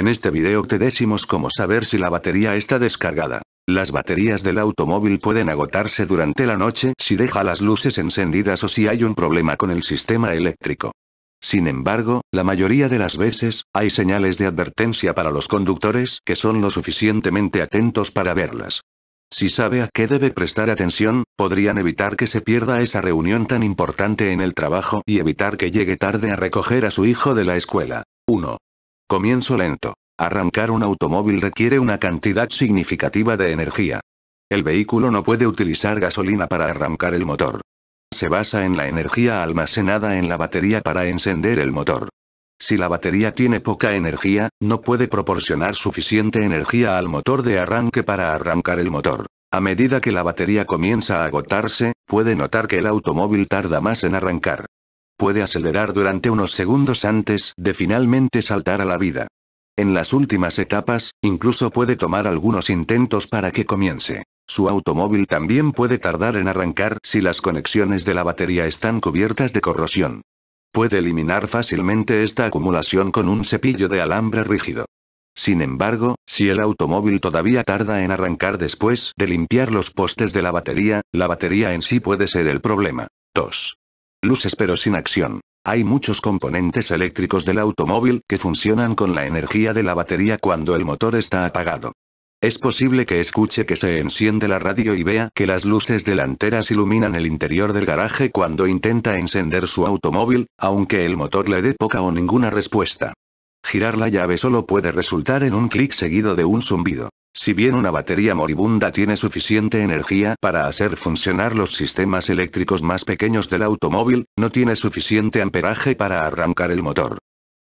En este video te decimos cómo saber si la batería está descargada. Las baterías del automóvil pueden agotarse durante la noche si deja las luces encendidas o si hay un problema con el sistema eléctrico. Sin embargo, la mayoría de las veces, hay señales de advertencia para los conductores que son lo suficientemente atentos para verlas. Si sabe a qué debe prestar atención, podrían evitar que se pierda esa reunión tan importante en el trabajo y evitar que llegue tarde a recoger a su hijo de la escuela. 1. Comienzo lento. Arrancar un automóvil requiere una cantidad significativa de energía. El vehículo no puede utilizar gasolina para arrancar el motor. Se basa en la energía almacenada en la batería para encender el motor. Si la batería tiene poca energía, no puede proporcionar suficiente energía al motor de arranque para arrancar el motor. A medida que la batería comienza a agotarse, puede notar que el automóvil tarda más en arrancar puede acelerar durante unos segundos antes de finalmente saltar a la vida. En las últimas etapas, incluso puede tomar algunos intentos para que comience. Su automóvil también puede tardar en arrancar si las conexiones de la batería están cubiertas de corrosión. Puede eliminar fácilmente esta acumulación con un cepillo de alambre rígido. Sin embargo, si el automóvil todavía tarda en arrancar después de limpiar los postes de la batería, la batería en sí puede ser el problema. 2 luces pero sin acción. Hay muchos componentes eléctricos del automóvil que funcionan con la energía de la batería cuando el motor está apagado. Es posible que escuche que se enciende la radio y vea que las luces delanteras iluminan el interior del garaje cuando intenta encender su automóvil, aunque el motor le dé poca o ninguna respuesta. Girar la llave solo puede resultar en un clic seguido de un zumbido. Si bien una batería moribunda tiene suficiente energía para hacer funcionar los sistemas eléctricos más pequeños del automóvil, no tiene suficiente amperaje para arrancar el motor.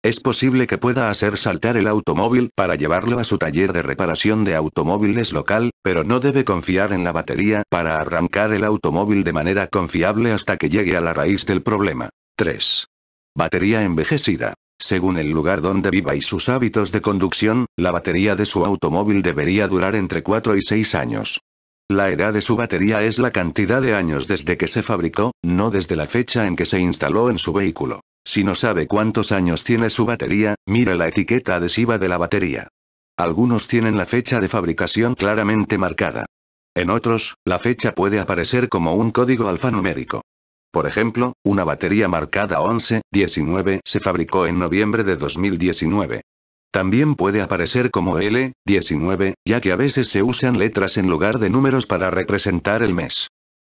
Es posible que pueda hacer saltar el automóvil para llevarlo a su taller de reparación de automóviles local, pero no debe confiar en la batería para arrancar el automóvil de manera confiable hasta que llegue a la raíz del problema. 3. Batería envejecida. Según el lugar donde viva y sus hábitos de conducción, la batería de su automóvil debería durar entre 4 y 6 años. La edad de su batería es la cantidad de años desde que se fabricó, no desde la fecha en que se instaló en su vehículo. Si no sabe cuántos años tiene su batería, mire la etiqueta adhesiva de la batería. Algunos tienen la fecha de fabricación claramente marcada. En otros, la fecha puede aparecer como un código alfanumérico. Por ejemplo, una batería marcada 11-19 se fabricó en noviembre de 2019. También puede aparecer como L-19, ya que a veces se usan letras en lugar de números para representar el mes.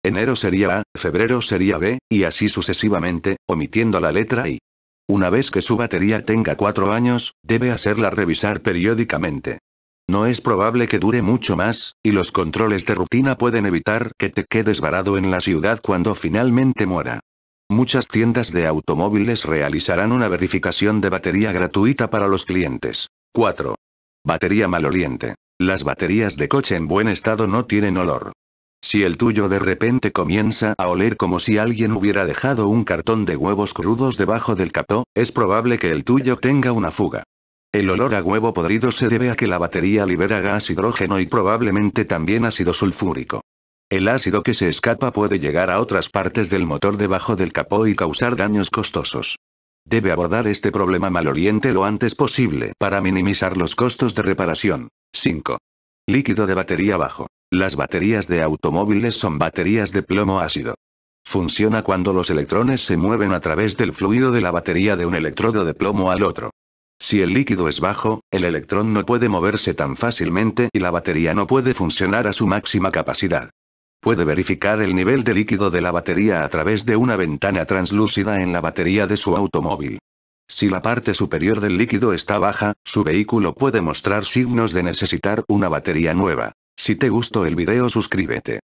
Enero sería A, febrero sería B, y así sucesivamente, omitiendo la letra I. Una vez que su batería tenga cuatro años, debe hacerla revisar periódicamente. No es probable que dure mucho más, y los controles de rutina pueden evitar que te quedes varado en la ciudad cuando finalmente muera. Muchas tiendas de automóviles realizarán una verificación de batería gratuita para los clientes. 4. Batería maloliente. Las baterías de coche en buen estado no tienen olor. Si el tuyo de repente comienza a oler como si alguien hubiera dejado un cartón de huevos crudos debajo del capó, es probable que el tuyo tenga una fuga. El olor a huevo podrido se debe a que la batería libera gas hidrógeno y probablemente también ácido sulfúrico. El ácido que se escapa puede llegar a otras partes del motor debajo del capó y causar daños costosos. Debe abordar este problema maloliente lo antes posible para minimizar los costos de reparación. 5. Líquido de batería bajo. Las baterías de automóviles son baterías de plomo ácido. Funciona cuando los electrones se mueven a través del fluido de la batería de un electrodo de plomo al otro. Si el líquido es bajo, el electrón no puede moverse tan fácilmente y la batería no puede funcionar a su máxima capacidad. Puede verificar el nivel de líquido de la batería a través de una ventana translúcida en la batería de su automóvil. Si la parte superior del líquido está baja, su vehículo puede mostrar signos de necesitar una batería nueva. Si te gustó el video suscríbete.